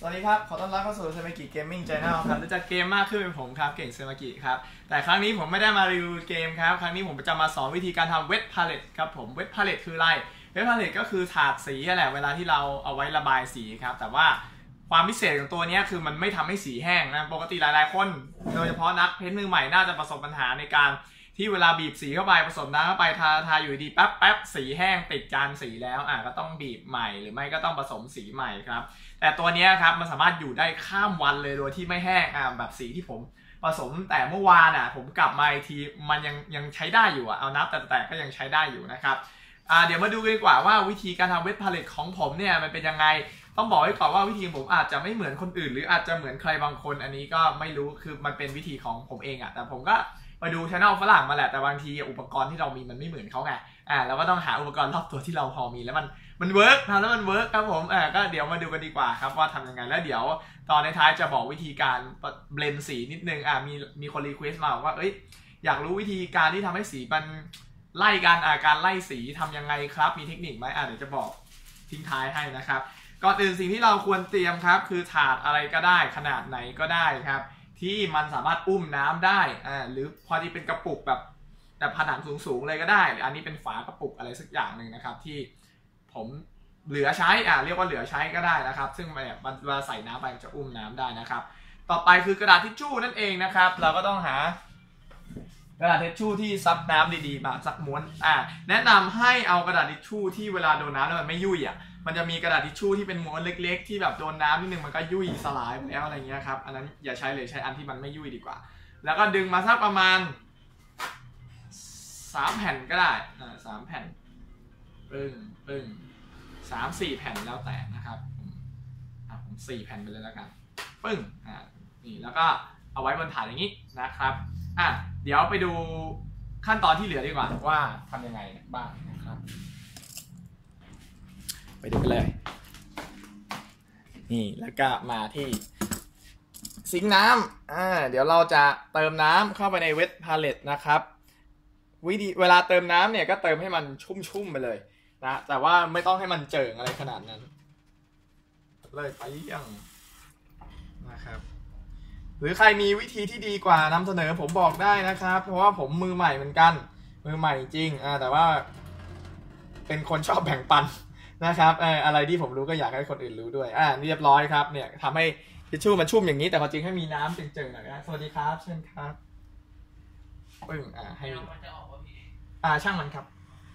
สวัสดีครับ ขอต้อนรับเข้าสู่เซมากิเกมมิ่งจาแนลครับ้จะกเกมมากขึ้นเป็นผมครับ เก่งเซมากิครับ แต่ครั้งนี้ผมไม่ได้มารีวิวเกมครับ ครั้งนี้ผมจะมาสอนวิธีการทำเวทพาเลตครับผม เวทพาเลตคืออะไร เวทพาเลตก็คือถาดสีแหละเวลาที่เราเอาไว้ระบายสีครับ แต่ว่าความพิเศษของตัวนี้คือมันไม่ทำให้สีแห้งนะ ปกติหลายๆคน โดยเฉพาะนักเพ้นมือใหม่น่าจะประสบปัญหาในการที่เวลาบีบสีเข้าไปผสมน้ำเข้าไปทาทาอยู่ดีแป๊บแป๊บสีแห้งติดจานสีแล้วอ่ะก็ต้องบีบใหม่ หรือไม่ก็ต้องผสมสีใหม่ครับ แต่ตัวนี้ครับมันสามารถอยู่ได้ข้ามวันเลยโดยที่ไม่แห้งอ่ะแบบสีที่ผมผสมแต่เมื่อวานอ่ะผมกลับมาอทีมันยังยังใช้ได้อยู่อ่ะเอานับแต่แต่ก็ยังใช้ได้อยู่นะครับอ่าเดี๋ยวมาดูกันดีกว่าว่าวิธีการทำเวทผลิตของผมเนี่ยมันเป็นยังไงต้องบอกไว้ก่อนว่าวิธีผมอาจจะไม่เหมือนคนอื่น หรืออาจจะเหมือนใครบางคน อันนี้ก็ไม่รู้คือมันเป็นวิธีของผมเองอ่ะแต่ผมก็ปดูชแนลฝรั่ง มาแหละ แต่บางทีอุปกรณ์ที่เรามีมันไม่เหมือนเขาไงอ่าเราก็ต้องหาอุปกรณ์รอบตัวที่เราพอมีแล้วมันมันเวิร์ก ทำแล้วมันเวิร์กครับผมอ่าก็เดี๋ยวมาดูกันดีกว่าครับ ว่าทำยังไง แล้วเดี๋ยว ตอนในท้ายจะบอกวิธีการเบลนสีนิดนึงอ่ามีมีคนรีเควสต์มาบอกว่า เอ้ยอยากรู้วิธีการที่ทำให้สีมันไล่การอาการไล่สีทำยังไงครับ มีเทคนิคไหมอ่าเดี๋ยวจะบอกทิ้งท้ายให้นะครับ ก่อนอื่นสิ่งที่เราควรเตรียมครับ คือถาดอะไรก็ได้ขนาดไหนก็ได้ครับที่มันสามารถอุ้มน้ำได้อ่าหรือพอดีเป็นกระปุกแบบแบบผนังสูงๆ เลยก็ได้ อันนี้เป็นฝากระปุกอะไรสักอย่างหนึ่งนะครับ ที่ผมเหลือใช้อ่าเรียกว่าเหลือใช้ก็ได้นะครับ ซึ่งแบบเวลาใส่น้ำไปจะอุ้มน้ำได้นะครับ ต่อไปคือกระดาษทิชชู่นั่นเองนะครับ เราก็ต้องหา กระดาษทิชชู่ที่ซับน้ำดีๆมาสักม้วนอ่าแนะนำให้เอากระดาษทิชชู่ที่เวลาโดนน้ำแล้วมันไม่ยุ่ยอ่ะมันจะมีกระดาษทิชชู่ที่เป็นม้วนเล็กๆ ที่แบบโดนน้ำนิดนึงมันก็ยุ่ยสลายไปแล้วอะไรเงี้ยครับอันนั้นอย่าใช้เลยใช้อันที่มันไม่ยุ่ยดีกว่า แล้วก็ดึงมาสักประมาณสามแผ่นก็ได้อ่าสามแผ่นปึ้งปึ้งสามสี่แผ่นแล้วแต่นะครับอ่าผมสี่แผ่นไปเลยแล้วกันปึ้งอ่านี่ แล้วก็เอาไว้บนฐานอย่างนี้นะครับอ่ะเดี๋ยวไปดูขั้นตอนที่เหลือดีกว่าว่าทำยังไงบ้างนะครับไปดูกันเลย นี่แล้วก็มาที่ซิงน้ำอ่าเดี๋ยวเราจะเติมน้ำเข้าไปในเวทพาเลตนะครับ วิธีเวลาเติมน้ำเนี่ยก็เติมให้มันชุ่มๆไปเลยนะ แต่ว่าไม่ต้องให้มันเจิ่งอะไรขนาดนั้น เลยไปยังนะครับ หรือใครมีวิธีที่ดีกว่านำเสนอผมบอกได้นะครับ เพราะว่าผมมือใหม่เหมือนกัน มือใหม่จริง อ่าแต่ว่าเป็นคนชอบแบ่งปันนะครับ เอออะไรที่ผมรู้ก็อยากให้คนอื่นรู้ด้วย อ่าเรียบร้อยครับ เนี่ยทำให้ทิชชู่มันชุ่มอย่างนี้ แต่ความจริงให้มีน้ำเจิงๆหน่อยนะสวัสดีครับ เชิญครับปึ้งอ่า ให้อ่าช่างมันครับ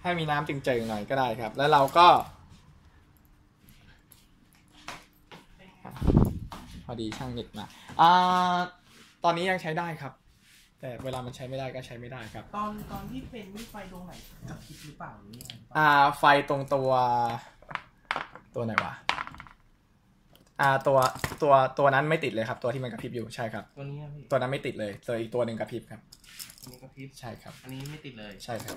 ให้มีน้ำเจิงๆหน่อยก็ได้ครับ แล้วเราก็ พอดีช่างเน็ตมา อ่า ตอนนี้ยังใช้ได้ครับ แต่เวลามันใช้ไม่ได้ก็ใช้ไม่ได้ครับ ตอนตอนที่เป็นไฟตรงไหนกะพริดหรือเปล่าอ่า ไฟตรงตัวตัวไหนวะ อ่าตัวตัวตัวนั้นไม่ติดเลยครับ ตัวที่มันกระพริบอยู่ใช่ครับตัวนี้ครับตัวนั้นไม่ติดเลยเจออีกตัวหนึ่งกระพริบครับันนี้กระพริบใช่ครับ อันนี้ไม่ติดเลยใช่ครับ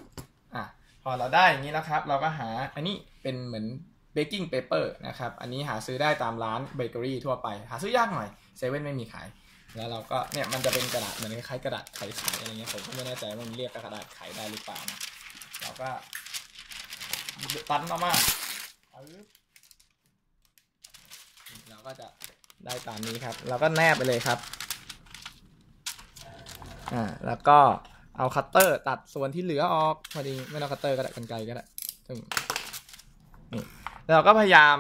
อ่ะพอเราได้อย่างนี้แล้วครับ เราก็หาอันนี้เป็นเหมือนเบกกิ้งเปเปอร์นะครับ อันนี้หาซื้อได้ตามร้านเบเกอรี่ทั่วไปหาซื้อยากหน่อยเซเว่นไม่มีขายแล้วเราก็เนี่ยมันจะเป็นกระดาษเหมือนคล้ายกระดาษไขไขอะไรเงี้ยผมก็ไม่แน่ใจว่ามันเรียกกระดาษไขได้หรือเปล่านะเราก็ ตันออกมาปึ๊บก็จะได้ตามนี้ครับ เราก็แนบไปเลยครับอ่าแล้วก็เอาคัตเตอร์ ตัดส่วนที่เหลือออกพอดีไม่เอาคัตเตอร์ก็ได้กันไกก็ได้ซึ่งนี่เราก็พยายาม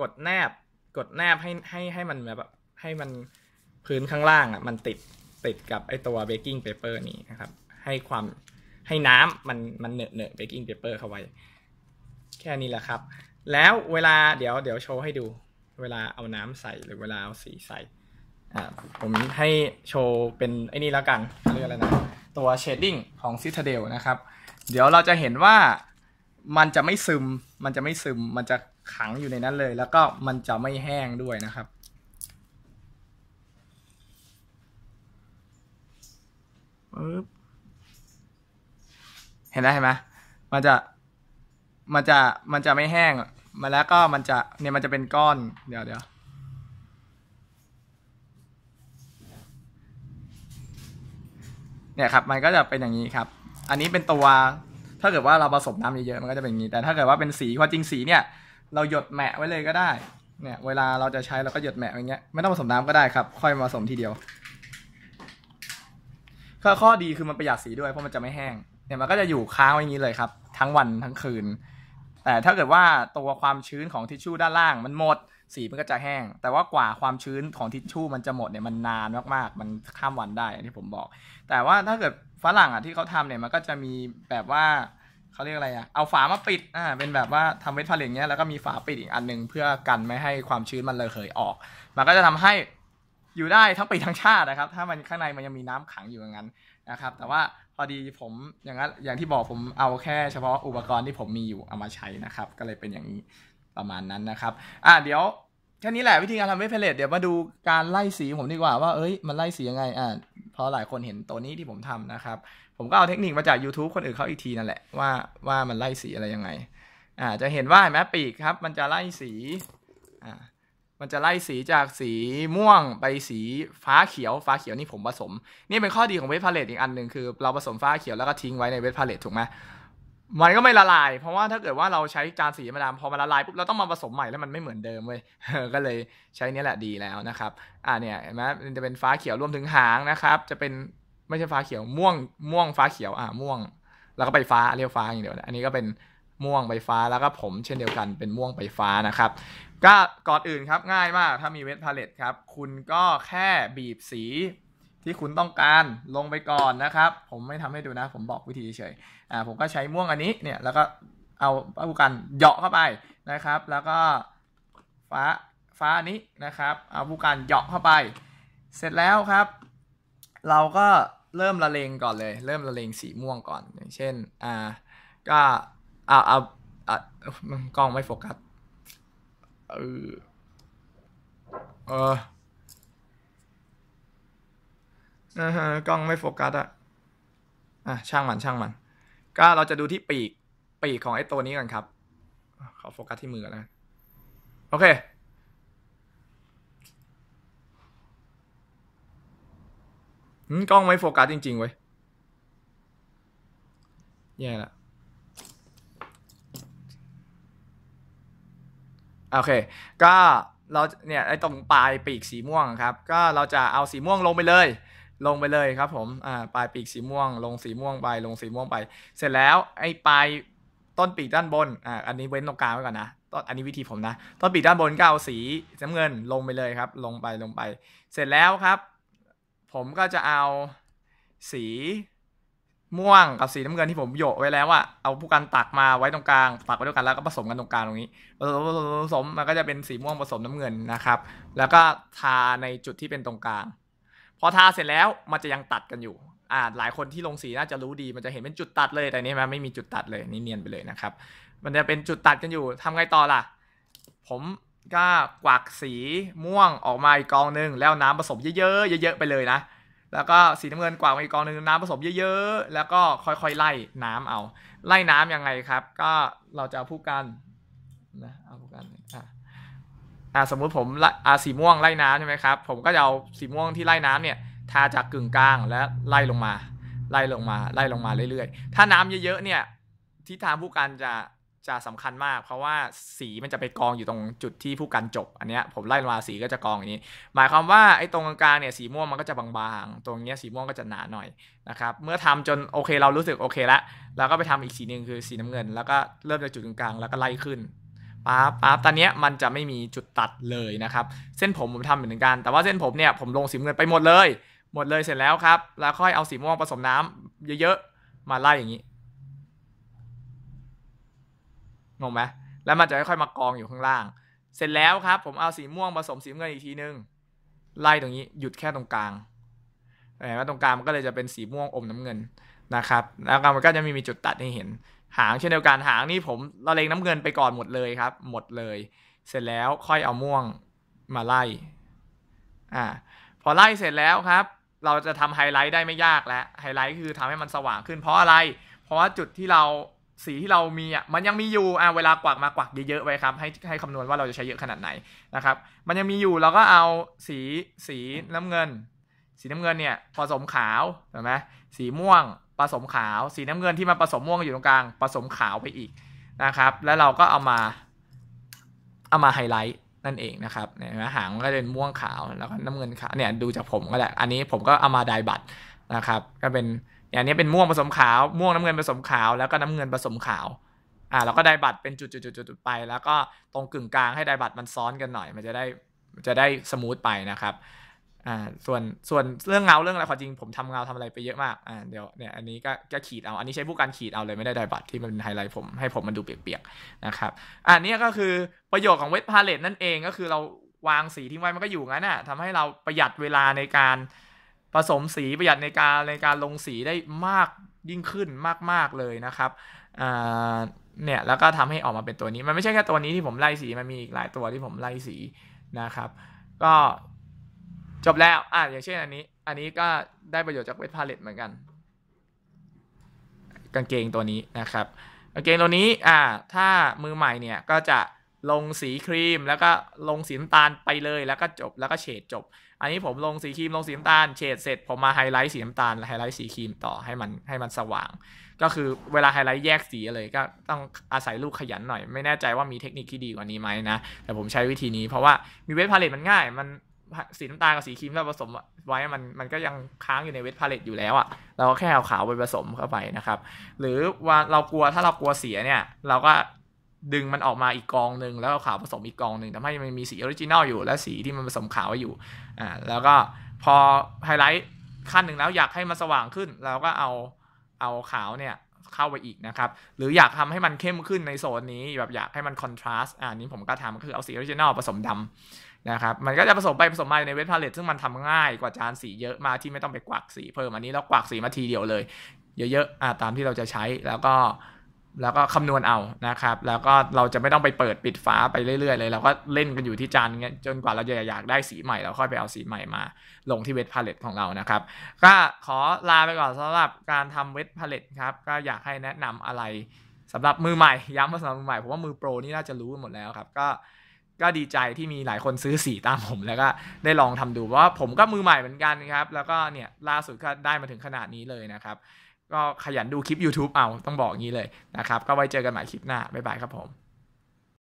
กดแนบ กดแนบให้ให้ให้มันแบบให้มันพื้นข้างล่างอ่ะมันติดติดกับไอตัวเบกกิ้งเปเปอร์นี้นะครับ ให้ความให้น้ำมันมันเนอะเนอะเบกกิ้งเปเปอร์เข้าไว้ แค่นี้แหละครับ แล้วเวลาเดี๋ยวเดี๋ยวโชว์ให้ดูเวลาเอาน้ำใส่หรือเวลาเอาสีใส่อ่าผมให้โชว์เป็นไอ้นี่แล้วกัน เรียกอะไรนะตัวเชดดิ้งของซิตาเดลนะครับ เดี๋ยวเราจะเห็นว่ามันจะไม่ซึม มันจะไม่ซึม มันจะขังอยู่ในนั้นเลย แล้วก็มันจะไม่แห้งด้วยนะครับ เห็นไ็นไหมมันจะมันจะมันจะไม่แห้งมาแล้วก็มันจะเนี่ยมันจะเป็นก้อนเดี๋ยวเดี๋ยวเนี่ยครับมันก็จะเป็นอย่างนี้ครับ อันนี้เป็นตัว ถ้าเกิดว่าเราผสมน้ำเยอะๆมันก็จะเป็นอย่างนี้ แต่ถ้าเกิดว่าเป็นสีความจริงสีเนี่ยเราหยดแหมะไว้เลยก็ได้ เนี่ย เวลาเราจะใช้เราก็หยดแหมะอย่างเงี้ยไม่ต้องผสมน้ำก็ได้ครับ ค่อยมาผสมทีเดียวข้อดีคือมันประหยัดสีด้วยเพราะมันจะไม่แห้งเนี่ยมันก็จะอยู่ค้างไว้อย่างนี้เลยครับ ทั้งวันทั้งคืนแต่ถ้าเกิดว่าตัวความชื้นของทิชชู่ด้านล่างมันหมด สีมันก็จะแห้ง แต่ว่ากว่าความชื้นของทิชชู่มันจะหมดเนี่ยมันนานมากๆมันข้ามวันได้ที่ผมบอก แต่ว่าถ้าเกิดฝรั่งอ่ะที่เขาทำเนี่ยมันก็จะมีแบบว่าเขาเรียกอะไรอ่ะเอาฝามาปิดอ่าเป็นแบบว่าทำเวทผ้าเลงเนี้ยแล้วก็มีฝาปิดอีกอันหนึ่งเพื่อกันไม่ให้ความชื้นมันเลยเคยออกมันก็จะทำให้อยู่ได้ทั้งปีทั้งชาตินะครับ ถ้ามันข้างในมันยังมีน้ำขังอยู่อย่างนั้นนะครับ แต่ว่าพอดีผมอย่างนั้นอย่างที่บอกผมเอาแค่เฉพาะอุปกรณ์ที่ผมมีอยู่เอามาใช้นะครับ ก็เลยเป็นอย่างนี้ประมาณนั้นนะครับ อ่ะเดี๋ยวแค่นี้แหละวิธีการทำเว็บเพลทเดี๋ยวมาดูการไล่สีผมดีกว่าว่า เอ้ยมันไล่สียังไงอ่ะเพราะหลายคนเห็นตัวนี้ที่ผมทำนะครับ ผมก็เอาเทคนิคมาจาก YouTube คนอื่นเขาอีกทีนั่นแหละว่าว่ามันไล่สีอะไรยังไง อ่าจะเห็นว่าแมปปีกครับ มันจะไล่สี อ่ามันจะไล่สีจากสีม่วงไปสีฟ้าเขียว ฟ้าเขียวนี่ผมผสม นี่เป็นข้อดีของเวทพาเลตอีกอันหนึ่งคือเราผสมฟ้าเขียวแล้วก็ทิ้งไว้ในเวทพาเลตถูกไหมมันก็ไม่ละลาย เพราะว่าถ้าเกิดว่าเราใช้จานสีธรรมดาพอมันละลายปุ๊บเราต้องมาผสมใหม่แล้วมันไม่เหมือนเดิมเว้ย ก็เลยใช้นี้แหละดีแล้วนะครับ อ่าเนี่ยเห็นไหมมันจะเป็นฟ้าเขียวรวมถึงหางนะครับ จะเป็นไม่ใช่ฟ้าเขียวม่วง ม่วงฟ้าเขียวอ่าม่วง แล้วก็ใบฟ้าเรียกฟ้าอย่างเดียว อันนี้ก็เป็นม่วงใบฟ้าแล้วก็ผม เช่นเดียวกันเป็นม่วงใบฟ้านะครับก็ก่อนอื่นครับง่ายมาก ถ้ามีเวทพาเลตครับ คุณก็แค่บีบสีที่คุณต้องการลงไปก่อนนะครับ ผมไม่ทำให้ดูนะ ผมบอกวิธีเฉยอ่าผมก็ใช้ม่วงอันนี้เนี่ยแล้วก็เอาปอากันเหยาะเข้าไปนะครับ แล้วก็ฟ้าฟ้าอันนี้นะครับ เอาปูกันเหยาะเข้าไป เสร็จแล้วครับ เราก็เริ่มละเลงก่อนเลย เริ่มละเลงสีม่วงก่อนอย่างเช่นอ่าก็เอาเอากล้องไม่โฟกัสเออเออฮะกล้องไม่โฟกัสอะอ่ะ ช่างมันช่างมัน ก็เราจะดูที่ปีกปีกของไอ้ตัวนี้กันครับ ขอโฟกัสที่มือนนะ โอเคกล้องไม่โฟกัสจริงๆเว้ยแย่ละโอเค ก็เราเนี่ยไอ้ตรงปลายปีกสีม่วงครับ ก็เราจะเอาสีม่วงลงไปเลย ลงไปเลยครับ ผมอ่าปลายปีกสีม่วง ลงสีม่วงไปลงสีม่วงไป เสร็จแล้วไอ้ปลายต้นปีกด้านบนอ่าอันนี้เว้นตรงกลางไว้ก่อนนะ ต้นอันนี้วิธีผมนะ ต้นปีกด้านบน ก็ เอา สีน้ำเงินลงไปเลยครับ ลงไปลงไป เสร็จแล้วครับ ผมก็จะเอาสีม่วงกับสีน้ำเงินที่ผมโยกไว้แล้วอะเอาผู้กันตักมาไว้ตรงกลางตักไว้ด้วยกันแล้วก็ผสมกันตรงกลางตรงนี้ผสมมันก็จะเป็นสีม่วงผสมน้ำเงินนะครับ แล้วก็ทาในจุดที่เป็นตรงกลาง พอทาเสร็จแล้วมันจะยังตัดกันอยู่อ่าหลายคนที่ลงสีน่าจะรู้ดีมันจะเห็นเป็นจุดตัดเลยแต่นี่มันไม่มีจุดตัดเลยนี่เนียนไปเลยนะครับ มันจะเป็นจุดตัดกันอยู่ทำไงต่อล่ะ ผมก็กวักสีม่วงออกมาอีกกองนึง แล้วน้ำผสมเยอะๆเยอะๆ ไปเลยนะแล้วก็สีน้ำเงินกว่ามาอีกกองหนึ่งน้ำผสมเยอะๆ แล้วก็ค่อยๆ ไล่น้ำเอา ไล่น้ํำยังไงครับ ก็เราจะเอาผู้กันนะเอาผู้กันอ่าสมมุติผมล่าสีม่วงไล่น้ำใช่ไหมครับ ผมก็จะเอาสีม่วงที่ไล่น้ำเนี่ยทาจากกึ่งกลางและไล่ลงมา ไล่ลงมา ไล่ลงมาเรื่อยๆ ถ้าน้ำเยอะๆ เนี่ยทิศทางผู้กันจะจะสำคัญมากเพราะว่าสีมันจะไปกองอยู่ตรงจุดที่ผู้กันจบอันเนี้ยผมไล่มาสีก็จะกองอย่างนี้ หมายความว่าไอ้ตรงกลางเนี่ยสีม่วงมันก็จะบางๆ ตรงเนี้ยสีม่วงก็จะหนาหน่อยนะครับเมื่อทำจนโอเค เรารู้สึกโอเคละเราก็ไปทำอีกสีหนึ่งคือสีน้ำเงิน แล้วก็เริ่มจากจุดตรงกลางแล้วก็ไล่ขึ้นปั๊บปั๊บตอนนี้มันจะไม่มีจุดตัดเลยนะครับ เส้นผมผมทำเหมือนกัน แต่ว่าเส้นผมเนี่ยผมลงสีเงินไปหมดเลย หมดเลยเสร็จแล้วครับแล้วค่อยเอาสีม่วงผสมน้ำ เยอะๆมาไล่อย่างนี้งงไหมแล้วมันจะค่อยๆมากองอยู่ข้างล่าง เสร็จแล้วครับ ผมเอาสีม่วงผสมสีเงินอีกทีนึง ไล่ตรงนี้ หยุดแค่ตรงกลางแต่ตรงกลางมันก็เลยจะเป็นสีม่วงอมน้ำเงินนะครับ แล้วมันก็จะมีมีจุดตัดให้เห็น หางเช่นเดียวกันหางนี่ผมเราเลงน้ำเงินไปก่อนหมดเลยครับ หมดเลย เสร็จแล้วค่อยเอาม่วงมาไล่ อ่า พอไล่เสร็จแล้วครับ เราจะทำไฮไลท์ได้ไม่ยากแล้ว ไฮไลท์คือทำให้มันสว่างขึ้น เพราะอะไร เพราะว่าจุดที่เราสีที่เรา มีอ่ะ มันยังมีอยู่ อ่ะเวลากวักมากวักเยอะๆ ไว้ครับ ให้ ให้คำนวณว่าเราจะใช้เยอะขนาดไหน นะครับ มันยังมีอยู่ เราก็เอาสี สีน้ำเงิน สีน้ำเงินเนี่ย ผสมขาวถูกไหมสีม่วง ผสมขาว สีน้ำเงินที่มาผสมม่วงอยู่ตรงกลาง ผสมขาวไปอีก นะครับ แล้วเราก็เอามา เอามาไฮไลท์นั่นเองนะครับเนี่ยหางก็เป็นม่วงขาว แล้วก็น้ำเงินขาว เนี่ย ดูจากผมก็แหละ อันนี้ผมก็เอามาไดบัตนะครับ ก็เป็นอย่างนี้เป็นม่วงผสมขาว ม่วงน้ำเงินผสมขาว แล้วก็น้ำเงินผสมขาว อ่าเราก็ได้บัตรเป็นจุดๆๆไป แล้วก็ตรงกึ่งกลางให้ได้บัตรมันซ้อนกันหน่อย มันจะได้ จะได้สมูทไปนะครับ อ่าส่วนส่วนเรื่องเงาเรื่องอะไรความจริง ผมทำเงาทำอะไรไปเยอะมาก อ่าเดี๋ยวเนี่ยอันนี้ก็ก็ขีดเอา อันนี้ใช้ผู้การขีดเอาเลย ไม่ได้ได้บัตรที่มันไฮไลท์ผมให้ผมมันดูเปียกๆนะครับ อันนี้ก็คือประโยชน์ของเวทพาเลตนั่นเองก็คือเราวางสีทิ้งไว้มันก็อยู่งั้นน่ะทำให้เราประหยัดเวลาในการผสมสีประหยัดในการในการลงสีได้มากยิ่งขึ้นมากๆเลยนะครับเนี่ยแล้วก็ทำให้ออกมาเป็นตัวนี้มันไม่ใช่แค่ตัวนี้ที่ผมไล่สีมันมีอีกหลายตัวที่ผมไล่สีนะครับก็จบแล้วอ่ะอย่างเช่นอันนี้อันนี้ก็ได้ประโยชน์จากเวทพาเลตเหมือนกัน กางเกงตัวนี้นะครับกางเกงตัวนี้อ่าถ้ามือใหม่เนี่ยก็จะลงสีครีมแล้วก็ลงสีน้ำตาลไปเลยแล้วก็จบแล้วก็เฉดจบอันนี้ผมลงสีครีมลงสีน้ำตาล เฉดเสร็จผมมาไฮไลท์สีน้ำตาลไฮไลท์สีครีมต่อให้มันให้มันสว่าง ก็คือเวลาไฮไลท์แยกสีเลย ก็ต้องอาศัยลูกขยันหน่อยไม่แน่ใจว่ามีเทคนิคที่ดีกว่านี้ไหมนะแต่ผมใช้วิธีนี้เพราะว่ามีเวทพาเลตมันง่าย มันสีน้ำตาลกับสีครีมเราผสมไว้มันมันก็ยังค้างอยู่ในเวทพาเลตอยู่แล้วอะ่ะเราก็แค่เอาขาวไปผสมเข้าไปนะครับหรือว่าเรากลัวถ้าเรากลัวเสียเนี่ย เราก็ดึงมันออกมาอีกกองหนึ่งแล้วขาวผสมอีกกองหนึ่งทำให้มันมีสีออริจินอลอยู่และสีที่มันผสมขาวอยู่ อ่าแล้วก็พอไฮไลท์ขั้นหนึ่งแล้วอยากให้มันสว่างขึ้นเราก็เอาเอาขาวเนี่ยเข้าไปอีกนะครับหรืออยากทำให้มันเข้มขึ้นในโซนนี้แบบอยากให้มันคอนทราสต์อ่านี้ผมก็ทำก็คือเอาสีออริจินอลผสมดำนะครับมันก็จะผสมไปผสมมาในเวทพาเลตซึ่งมันทำง่ายกว่าจานสีเยอะมาที่ไม่ต้องไปกวักสีเพิ่มอันนี้เรากวักสีมาทีเดียวเลย เยอะๆอ่าตามที่เราจะใช้แล้วก็แล้วก็คำนวณเอานะครับ แล้วก็เราจะไม่ต้องไปเปิดปิดฟ้าไปเรื่อยๆเลย เราก็เล่นกันอยู่ที่จานเงี้ย จนกว่าเราจะอยากได้สีใหม่เราค่อยไปเอาสีใหม่มา ลงที่เวทพาเลตของเรานะครับ ก็ขอลาไปก่อนสำหรับการทำเวทพาเลตครับ ก็อยากให้แนะนำอะไรสำหรับมือใหม่ ย้ำว่าสำหรับมือใหม่ผมว่ามือโปรนี่น่าจะรู้หมดแล้วครับ ก็ ก็ดีใจที่มีหลายคนซื้อสีตามผมแล้วก็ได้ลองทำดูว่า ผมก็มือใหม่เหมือนกันครับ แล้วก็เนี่ยล่าสุดก็ได้มาถึงขนาดนี้เลยนะครับก็ขยันดูคลิป YouTube เอาต้องบอกงี้เลยนะครับ ก็ไว้เจอกันใหม่คลิปหน้า บ๊ายบายครับผม